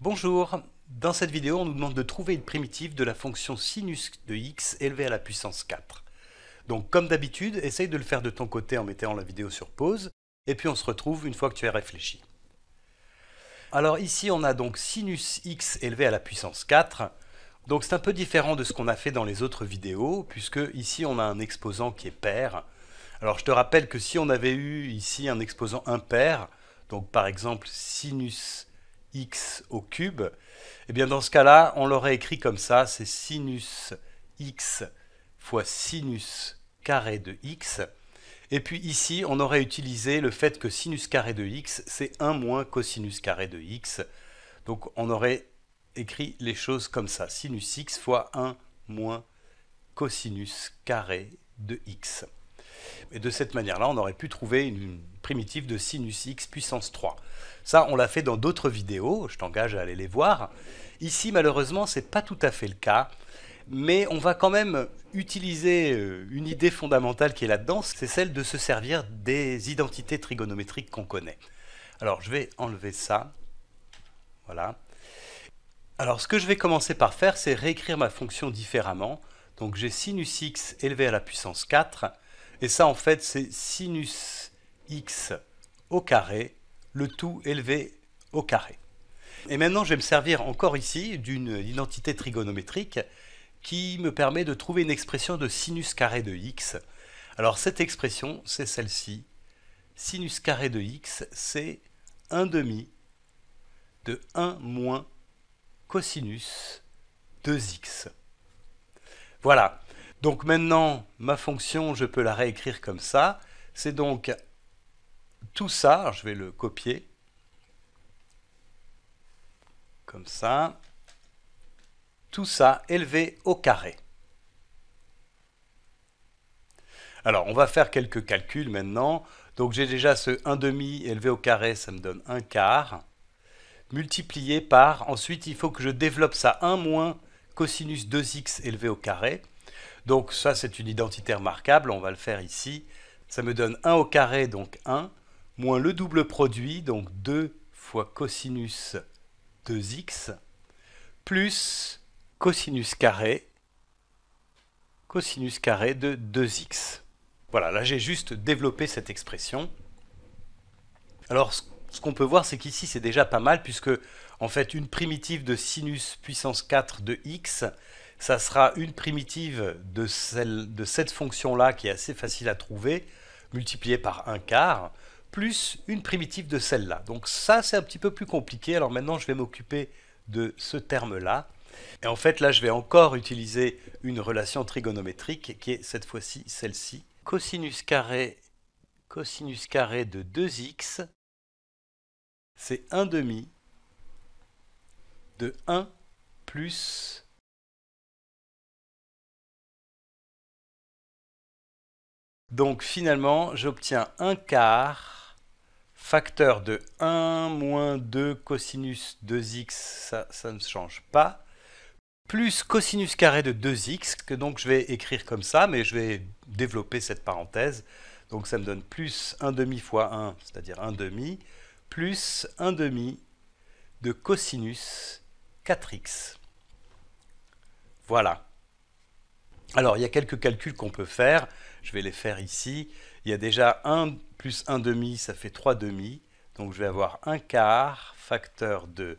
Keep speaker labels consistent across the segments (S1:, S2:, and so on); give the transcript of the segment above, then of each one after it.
S1: Bonjour Dans cette vidéo, on nous demande de trouver une primitive de la fonction sinus de x élevée à la puissance 4. Donc comme d'habitude, essaye de le faire de ton côté en mettant la vidéo sur pause, et puis on se retrouve une fois que tu as réfléchi. Alors ici, on a donc sinus x élevé à la puissance 4, donc c'est un peu différent de ce qu'on a fait dans les autres vidéos, puisque ici on a un exposant qui est pair. Alors je te rappelle que si on avait eu ici un exposant impair, donc par exemple sinus x au cube, et eh bien dans ce cas-là, on l'aurait écrit comme ça, c'est sinus x fois sinus carré de x. Et puis ici, on aurait utilisé le fait que sinus carré de x, c'est 1 moins cosinus carré de x. Donc on aurait écrit les choses comme ça, sinus x fois 1 moins cosinus carré de x. Et de cette manière-là, on aurait pu trouver une primitive de sinus x puissance 3. Ça, on l'a fait dans d'autres vidéos, je t'engage à aller les voir. Ici, malheureusement, ce n'est pas tout à fait le cas, mais on va quand même utiliser euh, une idée fondamentale qui est là-dedans, c'est celle de se servir des identités trigonométriques qu'on connaît. Alors, je vais enlever ça. Voilà. Alors, ce que je vais commencer par faire, c'est réécrire ma fonction différemment. Donc, j'ai sinus x élevé à la puissance 4 et ça, en fait, c'est sinus x au carré, le tout élevé au carré. Et maintenant, je vais me servir encore ici d'une identité trigonométrique qui me permet de trouver une expression de sinus carré de x. Alors cette expression, c'est celle-ci. Sinus carré de x, c'est 1 demi de 1 moins cosinus 2x. Voilà, donc maintenant, ma fonction, je peux la réécrire comme ça. C'est donc tout ça, je vais le copier, comme ça, tout ça élevé au carré. Alors, on va faire quelques calculs maintenant. Donc, j'ai déjà ce 1,5 élevé au carré, ça me donne 1 quart, multiplié par, ensuite, il faut que je développe ça 1 moins cosinus 2x élevé au carré. Donc ça, c'est une identité remarquable, on va le faire ici. Ça me donne 1 au carré, donc 1, moins le double produit, donc 2 fois cosinus 2x, plus cosinus carré, cosinus carré de 2x. Voilà, là j'ai juste développé cette expression. Alors ce qu'on peut voir, c'est qu'ici c'est déjà pas mal, puisque en fait une primitive de sinus puissance 4 de x, ça sera une primitive de, cette fonction-là qui est assez facile à trouver, multipliée par un quart, plus une primitive de celle-là. Donc ça, c'est un petit peu plus compliqué. Alors maintenant, je vais m'occuper de ce terme-là. Et en fait, là, je vais encore utiliser une relation trigonométrique qui est cette fois-ci celle-ci. Cosinus carré, cosinus carré de 2x, c'est 1 demi de 1 plus Donc finalement, j'obtiens un quart facteur de 1 moins 2 cosinus 2x, ça, ça ne change pas, plus cosinus carré de 2x, que donc je vais écrire comme ça, mais je vais développer cette parenthèse. Donc ça me donne plus 1 demi fois 1, c'est-à-dire 1 demi, plus 1 demi de cosinus 4x. Voilà. Alors, il y a quelques calculs qu'on peut faire. Je vais les faire ici. Il y a déjà 1 plus 1 demi, ça fait 3 demi. Donc, je vais avoir 1 quart facteur de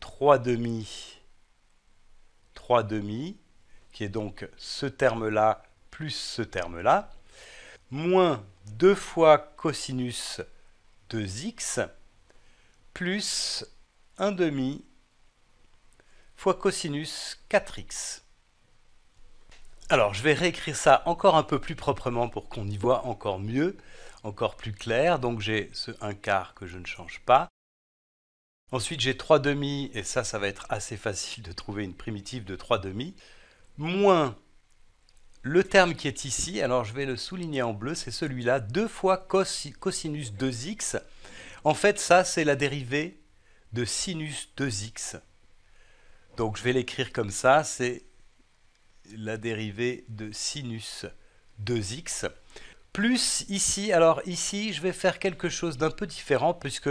S1: 3 demi, 3 demi, qui est donc ce terme-là plus ce terme-là, moins 2 fois cosinus 2x, plus 1 demi fois cosinus 4x. Alors, je vais réécrire ça encore un peu plus proprement pour qu'on y voit encore mieux, encore plus clair. Donc, j'ai ce 1 quart que je ne change pas. Ensuite, j'ai 3 demi, et ça, ça va être assez facile de trouver une primitive de 3 demi, moins le terme qui est ici, alors je vais le souligner en bleu, c'est celui-là, 2 fois cosinus 2x. En fait, ça, c'est la dérivée de sinus 2x. Donc, je vais l'écrire comme ça, c'est la dérivée de sinus 2x. Plus ici, alors ici, je vais faire quelque chose d'un peu différent, puisque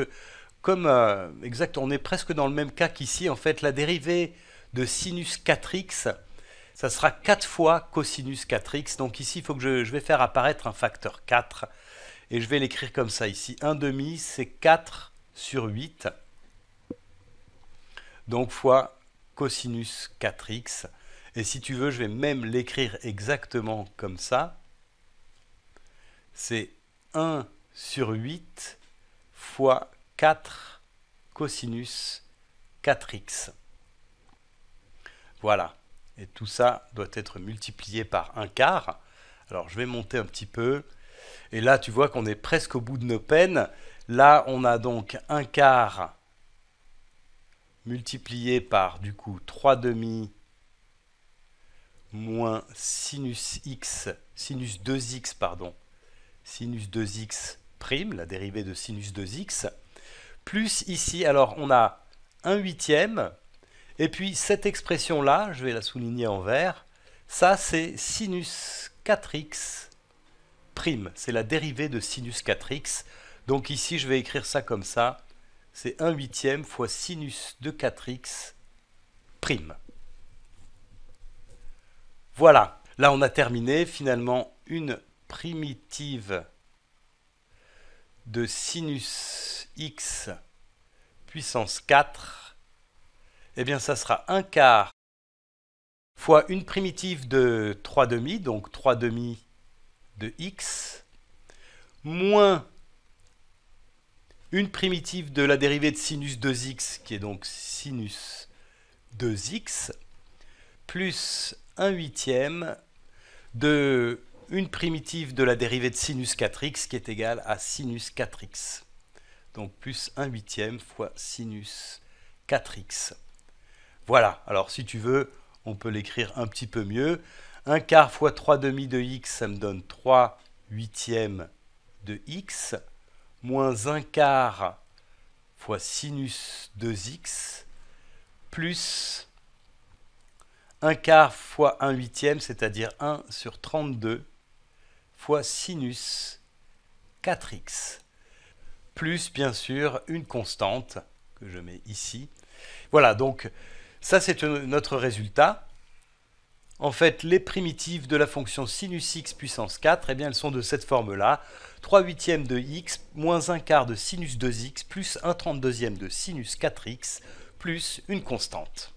S1: comme euh, exact, on est presque dans le même cas qu'ici, en fait, la dérivée de sinus 4x, ça sera 4 fois cosinus 4x. Donc ici, il faut que je, je vais faire apparaître un facteur 4. Et je vais l'écrire comme ça ici. 1 demi, c'est 4 sur 8. Donc fois cosinus 4x. Et si tu veux, je vais même l'écrire exactement comme ça. C'est 1 sur 8 fois 4 cosinus 4x. Voilà. Et tout ça doit être multiplié par un quart. Alors je vais monter un petit peu. Et là, tu vois qu'on est presque au bout de nos peines. Là, on a donc un quart multiplié par du coup 3 demi moins sinus x, sinus 2x, pardon, sinus 2x prime, la dérivée de sinus 2x, plus ici, alors on a 1 huitième, et puis cette expression-là, je vais la souligner en vert, ça c'est sinus 4x prime, c'est la dérivée de sinus 4x, donc ici je vais écrire ça comme ça, c'est 1 huitième fois sinus de 4x prime. Voilà, là on a terminé finalement une primitive de sinus x puissance 4. Eh bien ça sera un quart fois une primitive de 3 demi, donc 3 demi de x, moins une primitive de la dérivée de sinus 2x, qui est donc sinus 2x, plus 1 huitième de une primitive de la dérivée de sinus 4x qui est égale à sinus 4x. Donc plus 1 huitième fois sinus 4x. Voilà, alors si tu veux, on peut l'écrire un petit peu mieux. 1 quart fois 3 demi de x, ça me donne 3 huitièmes de x, moins 1 quart fois sinus 2x, plus 1 quart fois 1 huitième, c'est-à-dire 1 sur 32, fois sinus 4x, plus bien sûr une constante que je mets ici. Voilà, donc ça c'est notre résultat. En fait, les primitives de la fonction sinus x puissance 4, eh bien, elles sont de cette forme-là. 3 huitièmes de x moins 1 quart de sinus 2x plus 1 32e de sinus 4x plus une constante.